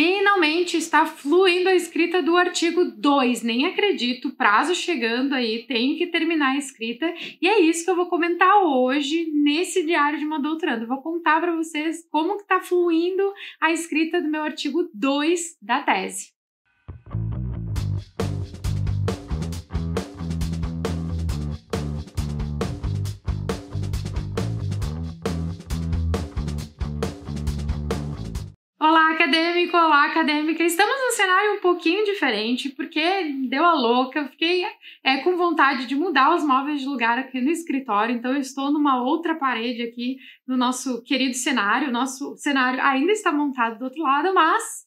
Finalmente está fluindo a escrita do artigo 2. Nem acredito, prazo chegando aí, tem que terminar a escrita. E é isso que eu vou comentar hoje nesse diário de uma doutoranda. vou contar para vocês como que está fluindo a escrita do meu artigo 2 da tese. acadêmico, olá acadêmica. Estamos num cenário um pouquinho diferente, porque deu a louca, fiquei é, com vontade de mudar os móveis de lugar aqui no escritório, então eu estou numa outra parede aqui no nosso querido cenário. Nosso cenário ainda está montado do outro lado, mas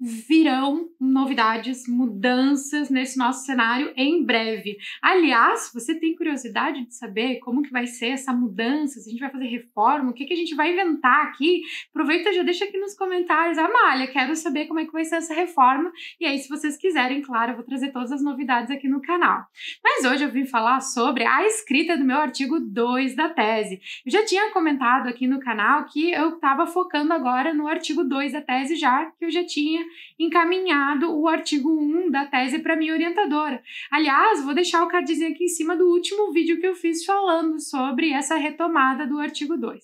virão novidades, mudanças nesse nosso cenário em breve. Aliás, você tem curiosidade de saber como que vai ser essa mudança, se a gente vai fazer reforma, o que, que a gente vai inventar aqui? Aproveita e já deixa aqui nos comentários, Amália, quero saber como é que vai ser essa reforma. E aí, se vocês quiserem, claro, eu vou trazer todas as novidades aqui no canal. Mas hoje eu vim falar sobre a escrita do meu artigo 2 da tese. Eu já tinha comentado aqui no canal que eu estava focando agora no artigo 2 da tese já, que eu já tinha encaminhado o artigo 1 da tese para minha orientadora. Aliás, vou deixar o cardzinho aqui em cima do último vídeo que eu fiz falando sobre essa retomada do artigo 2.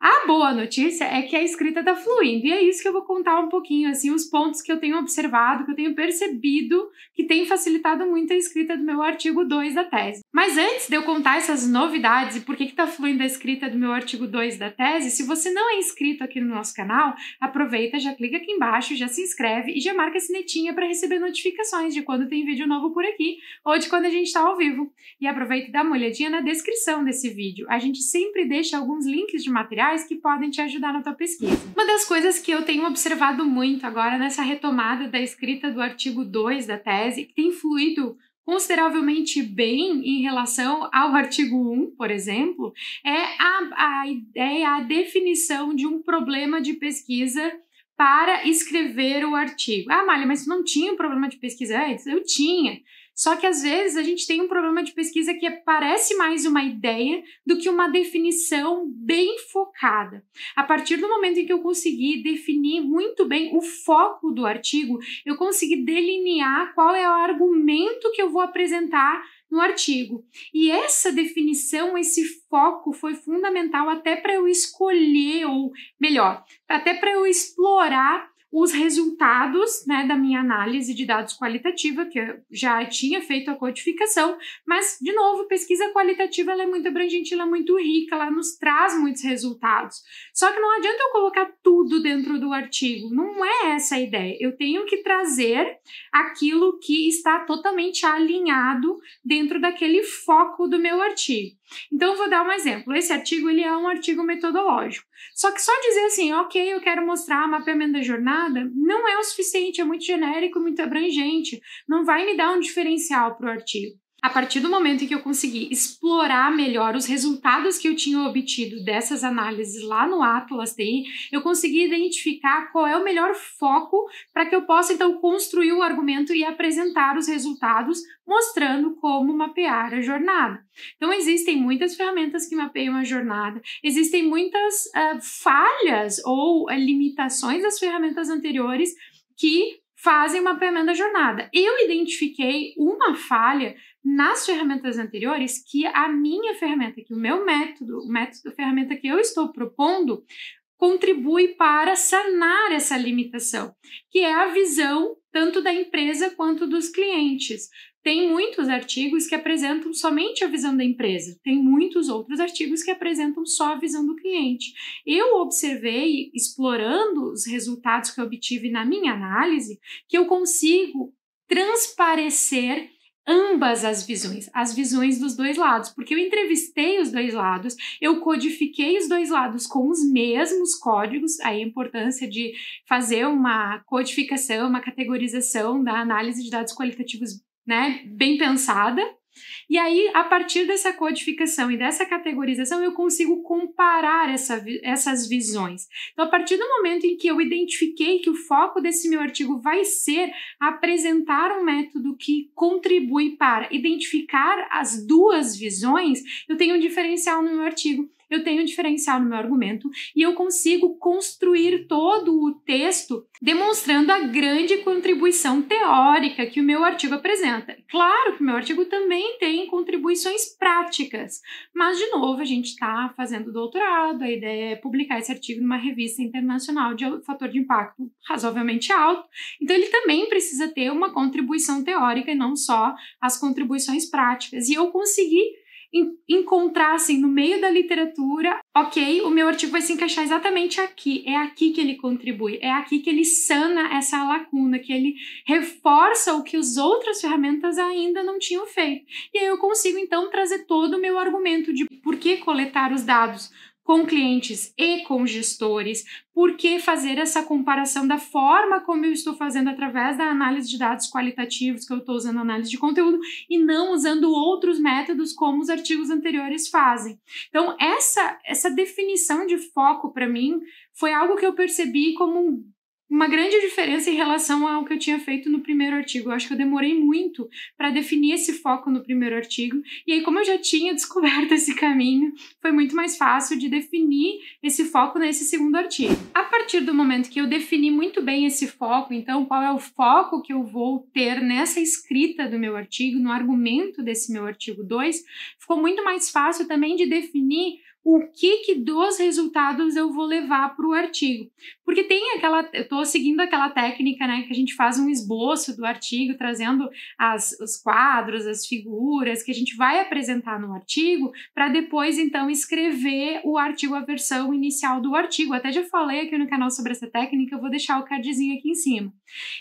A boa notícia é que a escrita está fluindo, e é isso que eu vou contar um pouquinho, assim, os pontos que eu tenho observado, que eu tenho percebido, que tem facilitado muito a escrita do meu artigo 2 da tese. Mas antes de eu contar essas novidades e por que está fluindo a escrita do meu artigo 2 da tese, se você não é inscrito aqui no nosso canal, aproveita, já clica aqui embaixo, já se inscreve e já marca a sinetinha para receber notificações de quando tem vídeo novo por aqui ou de quando a gente está ao vivo. E aproveita e dá uma olhadinha na descrição desse vídeo. A gente sempre deixa alguns links de material que podem te ajudar na tua pesquisa. Uma das coisas que eu tenho observado muito agora nessa retomada da escrita do artigo 2 da tese, que tem fluído consideravelmente bem em relação ao artigo 1, por exemplo, é a, a ideia, a definição de um problema de pesquisa para escrever o artigo. Ah, Malha, mas não tinha um problema de pesquisa antes? Eu tinha. Só que às vezes a gente tem um problema de pesquisa que é, parece mais uma ideia do que uma definição bem focada. A partir do momento em que eu consegui definir muito bem o foco do artigo, eu consegui delinear qual é o argumento que eu vou apresentar no artigo. E essa definição, esse foco foi fundamental até para eu escolher, ou melhor, até para eu explorar os resultados né, da minha análise de dados qualitativa, que eu já tinha feito a codificação, mas, de novo, pesquisa qualitativa é muito abrangente, ela é muito rica, ela nos traz muitos resultados. Só que não adianta eu colocar tudo dentro do artigo, não é essa a ideia. Eu tenho que trazer aquilo que está totalmente alinhado dentro daquele foco do meu artigo. Então, vou dar um exemplo. Esse artigo ele é um artigo metodológico. Só que só dizer assim, ok, eu quero mostrar mapeamento da jornada, nada, não é o suficiente, é muito genérico, muito abrangente, não vai me dar um diferencial para o artigo a partir do momento em que eu consegui explorar melhor os resultados que eu tinha obtido dessas análises lá no Atlas TI, eu consegui identificar qual é o melhor foco para que eu possa então construir o argumento e apresentar os resultados, mostrando como mapear a jornada. Então existem muitas ferramentas que mapeiam a jornada, existem muitas uh, falhas ou uh, limitações das ferramentas anteriores que fazem uma mapeamento da jornada. Eu identifiquei uma falha nas ferramentas anteriores que a minha ferramenta, que o meu método, o método, a ferramenta que eu estou propondo, contribui para sanar essa limitação, que é a visão tanto da empresa quanto dos clientes. Tem muitos artigos que apresentam somente a visão da empresa, tem muitos outros artigos que apresentam só a visão do cliente. Eu observei, explorando os resultados que eu obtive na minha análise, que eu consigo transparecer ambas as visões, as visões dos dois lados, porque eu entrevistei os dois lados, eu codifiquei os dois lados com os mesmos códigos, aí a importância de fazer uma codificação, uma categorização da análise de dados qualitativos né, bem pensada. E aí, a partir dessa codificação e dessa categorização, eu consigo comparar essa, essas visões. Então, a partir do momento em que eu identifiquei que o foco desse meu artigo vai ser apresentar um método que contribui para identificar as duas visões, eu tenho um diferencial no meu artigo eu tenho um diferencial no meu argumento e eu consigo construir todo o texto demonstrando a grande contribuição teórica que o meu artigo apresenta. Claro que o meu artigo também tem contribuições práticas, mas de novo a gente está fazendo doutorado, a ideia é publicar esse artigo numa revista internacional de fator de impacto razoavelmente alto, então ele também precisa ter uma contribuição teórica e não só as contribuições práticas. E eu consegui encontrassem no meio da literatura, ok, o meu artigo vai se encaixar exatamente aqui, é aqui que ele contribui, é aqui que ele sana essa lacuna, que ele reforça o que as outras ferramentas ainda não tinham feito. E aí eu consigo então trazer todo o meu argumento de por que coletar os dados, com clientes e com gestores, porque fazer essa comparação da forma como eu estou fazendo através da análise de dados qualitativos, que eu estou usando análise de conteúdo, e não usando outros métodos como os artigos anteriores fazem. Então, essa, essa definição de foco, para mim, foi algo que eu percebi como um uma grande diferença em relação ao que eu tinha feito no primeiro artigo. Eu acho que eu demorei muito para definir esse foco no primeiro artigo. E aí, como eu já tinha descoberto esse caminho, foi muito mais fácil de definir esse foco nesse segundo artigo. A partir do momento que eu defini muito bem esse foco, então, qual é o foco que eu vou ter nessa escrita do meu artigo, no argumento desse meu artigo 2, ficou muito mais fácil também de definir o que, que dos resultados eu vou levar para o artigo. Porque tem aquela, eu estou seguindo aquela técnica, né, que a gente faz um esboço do artigo, trazendo as, os quadros, as figuras que a gente vai apresentar no artigo, para depois, então, escrever o artigo, a versão inicial do artigo. Até já falei aqui no canal sobre essa técnica, eu vou deixar o cardzinho aqui em cima.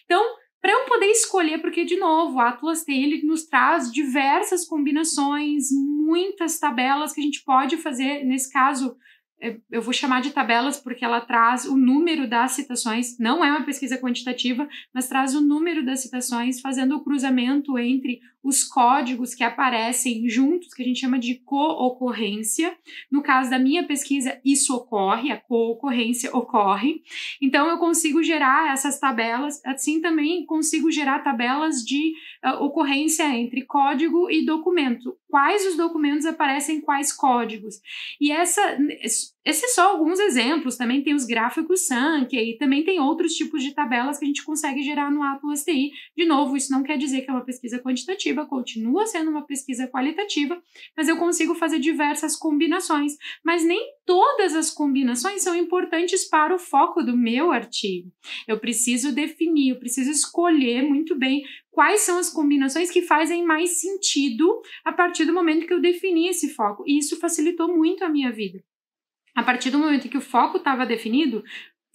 Então, para eu poder escolher, porque, de novo, o Atlas T ele nos traz diversas combinações, muitas tabelas que a gente pode fazer. Nesse caso, é, eu vou chamar de tabelas porque ela traz o número das citações, não é uma pesquisa quantitativa, mas traz o número das citações, fazendo o cruzamento entre os códigos que aparecem juntos, que a gente chama de co-ocorrência. No caso da minha pesquisa, isso ocorre, a co-ocorrência ocorre. Então, eu consigo gerar essas tabelas, assim também consigo gerar tabelas de uh, ocorrência entre código e documento. Quais os documentos aparecem quais códigos? E essa esses é são alguns exemplos, também tem os gráficos Sankey e também tem outros tipos de tabelas que a gente consegue gerar no Atlas TI. De novo, isso não quer dizer que é uma pesquisa quantitativa, continua sendo uma pesquisa qualitativa, mas eu consigo fazer diversas combinações, mas nem todas as combinações são importantes para o foco do meu artigo. Eu preciso definir, eu preciso escolher muito bem quais são as combinações que fazem mais sentido a partir do momento que eu defini esse foco. E isso facilitou muito a minha vida a partir do momento em que o foco estava definido,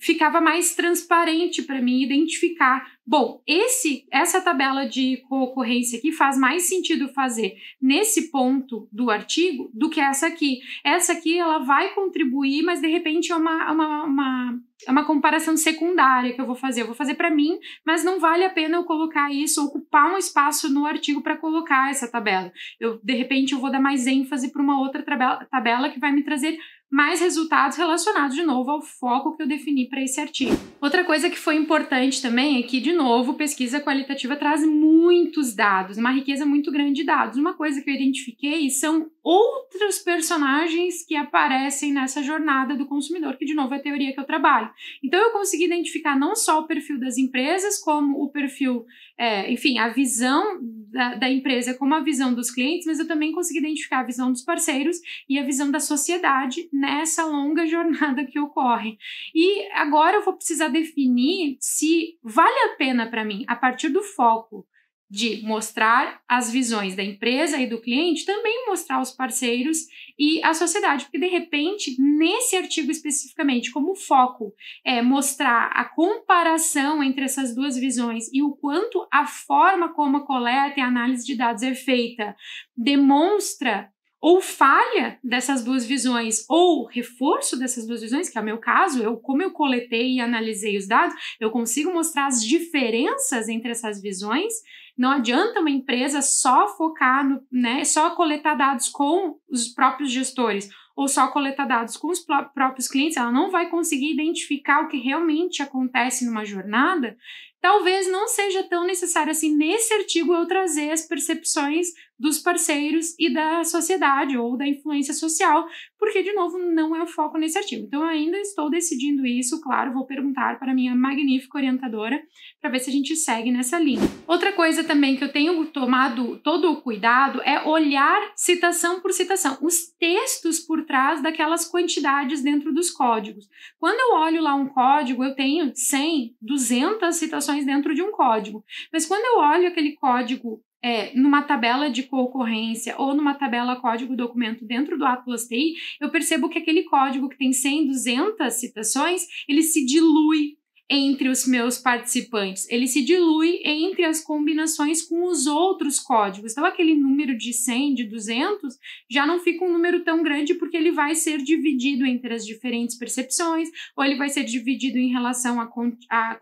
ficava mais transparente para mim identificar. Bom, esse essa tabela de concorrência aqui faz mais sentido fazer nesse ponto do artigo do que essa aqui. Essa aqui ela vai contribuir, mas de repente é uma, é uma, uma, é uma comparação secundária que eu vou fazer. Eu vou fazer para mim, mas não vale a pena eu colocar isso, ocupar um espaço no artigo para colocar essa tabela. Eu de repente eu vou dar mais ênfase para uma outra tabela, tabela que vai me trazer mais resultados relacionados de novo ao foco que eu defini para esse artigo. Outra coisa que foi importante também é que, de novo, pesquisa qualitativa traz muitos dados, uma riqueza muito grande de dados. Uma coisa que eu identifiquei são outros personagens que aparecem nessa jornada do consumidor, que de novo é a teoria que eu trabalho. Então eu consegui identificar não só o perfil das empresas, como o perfil, é, enfim, a visão da, da, empresa, como a visão dos clientes, mas eu também consegui identificar a visão dos parceiros e a visão da sociedade nessa longa jornada que ocorre. E agora eu vou precisar definir se vale a pena para mim, a partir do foco de mostrar as visões da empresa e do cliente, também mostrar os parceiros e a sociedade, porque de repente, nesse artigo especificamente, como foco é mostrar a comparação entre essas duas visões e o quanto a forma como a coleta e a análise de dados é feita demonstra ou falha dessas duas visões, ou reforço dessas duas visões, que é o meu caso, eu como eu coletei e analisei os dados, eu consigo mostrar as diferenças entre essas visões. Não adianta uma empresa só focar no, né, só coletar dados com os próprios gestores ou só coletar dados com os próprios clientes, ela não vai conseguir identificar o que realmente acontece numa jornada. Talvez não seja tão necessário assim nesse artigo eu trazer as percepções dos parceiros e da sociedade ou da influência social, porque, de novo, não é o foco nesse artigo. Então, ainda estou decidindo isso, claro, vou perguntar para minha magnífica orientadora para ver se a gente segue nessa linha. Outra coisa também que eu tenho tomado todo o cuidado é olhar citação por citação, os textos por trás daquelas quantidades dentro dos códigos. Quando eu olho lá um código, eu tenho 100, 200 citações dentro de um código, mas quando eu olho aquele código é, numa tabela de concorrência ou numa tabela código-documento dentro do Atlas TI, eu percebo que aquele código que tem 100, 200 citações, ele se dilui entre os meus participantes, ele se dilui entre as combinações com os outros códigos. Então, aquele número de 100, de 200, já não fica um número tão grande porque ele vai ser dividido entre as diferentes percepções, ou ele vai ser dividido em relação à com,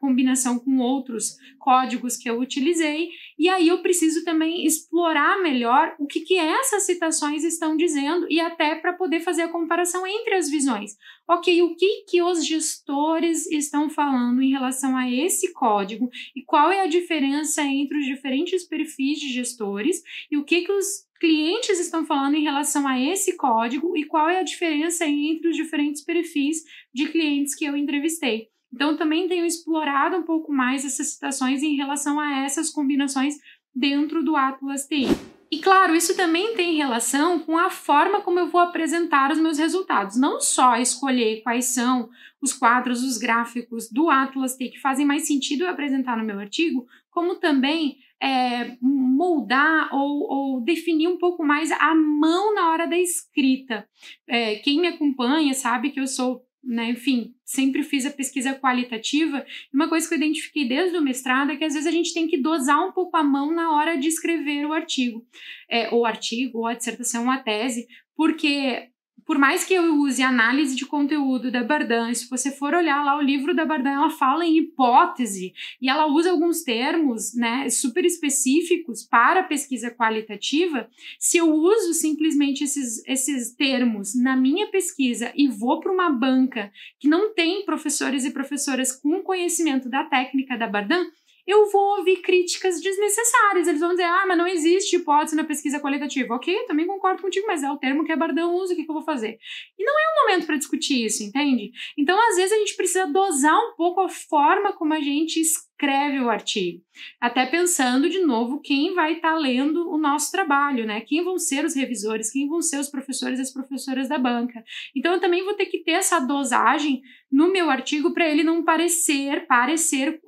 combinação com outros códigos que eu utilizei. E aí eu preciso também explorar melhor o que, que essas citações estão dizendo e até para poder fazer a comparação entre as visões. Ok, o que, que os gestores estão falando? falando em relação a esse código e qual é a diferença entre os diferentes perfis de gestores e o que, que os clientes estão falando em relação a esse código e qual é a diferença entre os diferentes perfis de clientes que eu entrevistei. Então, também tenho explorado um pouco mais essas citações em relação a essas combinações dentro do Atlas TI. E claro, isso também tem relação com a forma como eu vou apresentar os meus resultados. Não só escolher quais são os quadros, os gráficos do Atlas T que fazem mais sentido eu apresentar no meu artigo, como também é, moldar ou, ou, definir um pouco mais a mão na hora da escrita. É, quem me acompanha sabe que eu sou né? Enfim, sempre fiz a pesquisa qualitativa. Uma coisa que eu identifiquei desde o mestrado é que às vezes a gente tem que dosar um pouco a mão na hora de escrever o artigo, é, ou artigo, ou a dissertação, ou a tese, porque por mais que eu use análise de conteúdo da Bardan, se você for olhar lá o livro da Bardan, ela fala em hipótese e ela usa alguns termos, né, super específicos para a pesquisa qualitativa. Se eu uso simplesmente esses, esses termos na minha pesquisa e vou para uma banca que não tem professores e professoras com conhecimento da técnica da Bardan, eu vou ouvir críticas desnecessárias. Eles vão dizer, ah, mas não existe hipótese na pesquisa qualitativa. Ok, também concordo contigo, mas é o termo que a Bardão usa, o que, que eu vou fazer? E não é um momento para discutir isso, entende? Então, às vezes, a gente precisa dosar um pouco a forma como a gente escreve o artigo. Até pensando de novo quem vai estar tá lendo o nosso trabalho, né? Quem vão ser os revisores, quem vão ser os professores e as professoras da banca. Então eu também vou ter que ter essa dosagem no meu artigo para ele não parecer parecer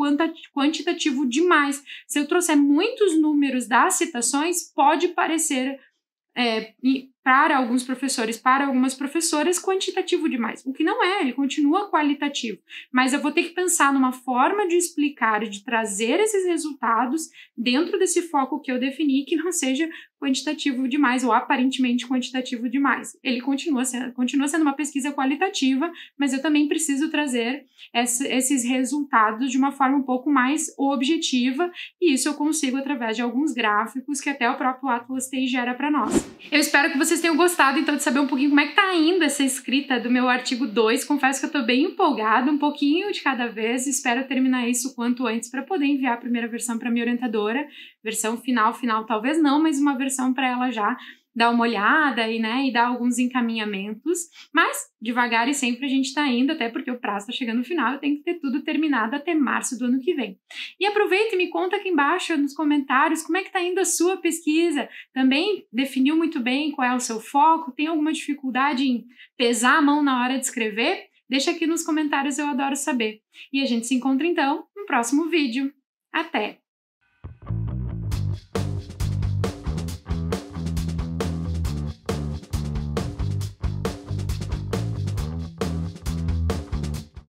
quantitativo demais. Se eu trouxer muitos números das citações, pode parecer é, para alguns professores, para algumas professoras, quantitativo demais. O que não é, ele continua qualitativo. Mas eu vou ter que pensar numa forma de explicar, de trazer esses resultados dentro desse foco que eu defini, que não seja quantitativo demais ou aparentemente quantitativo demais. Ele continua sendo, continua sendo uma pesquisa qualitativa, mas eu também preciso trazer essa, esses resultados de uma forma um pouco mais objetiva, e isso eu consigo através de alguns gráficos que até o próprio Atlas tem gera para nós. Eu espero que você vocês tenham gostado então de saber um pouquinho como é que tá indo essa escrita do meu artigo 2. Confesso que eu tô bem empolgada, um pouquinho de cada vez, espero terminar isso o quanto antes para poder enviar a primeira versão para minha orientadora, versão final final talvez não, mas uma versão para ela já, dar uma olhada e, né, e dar alguns encaminhamentos, mas devagar e sempre a gente está indo, até porque o prazo está chegando no final, eu tenho que ter tudo terminado até março do ano que vem. E aproveita e me conta aqui embaixo nos comentários como é que está indo a sua pesquisa. Também definiu muito bem qual é o seu foco? Tem alguma dificuldade em pesar a mão na hora de escrever? Deixa aqui nos comentários, eu adoro saber. E a gente se encontra então no próximo vídeo. Até!